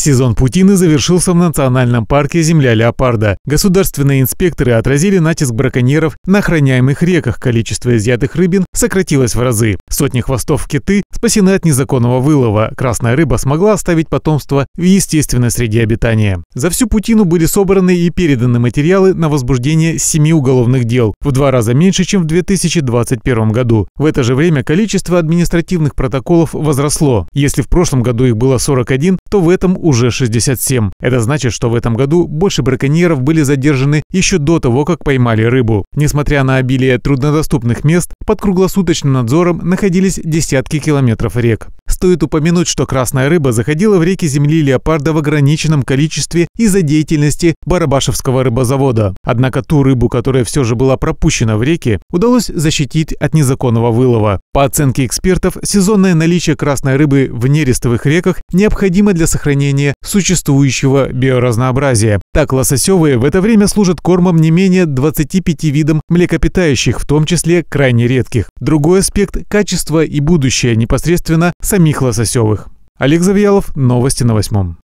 Сезон путины завершился в национальном парке «Земля леопарда». Государственные инспекторы отразили натиск браконьеров на охраняемых реках. Количество изъятых рыбин сократилось в разы. Сотни хвостов киты спасены от незаконного вылова. Красная рыба смогла оставить потомство в естественной среде обитания. За всю путину были собраны и переданы материалы на возбуждение семи уголовных дел, в два раза меньше, чем в 2021 году. В это же время количество административных протоколов возросло. Если в прошлом году их было 41, то в этом уровне уже 67. Это значит, что в этом году больше браконьеров были задержаны еще до того, как поймали рыбу. Несмотря на обилие труднодоступных мест, под круглосуточным надзором находились десятки километров рек. Стоит упомянуть, что красная рыба заходила в реки земли леопарда в ограниченном количестве из-за деятельности Барабашевского рыбозавода. Однако ту рыбу, которая все же была пропущена в реке, удалось защитить от незаконного вылова. По оценке экспертов, сезонное наличие красной рыбы в нерестовых реках необходимо для сохранения сохранения существующего биоразнообразия. Так лососевые в это время служат кормом не менее 25 видам млекопитающих, в том числе крайне редких. Другой аспект – качество и будущее непосредственно самих лососевых. Олег Завьялов, новости на восьмом.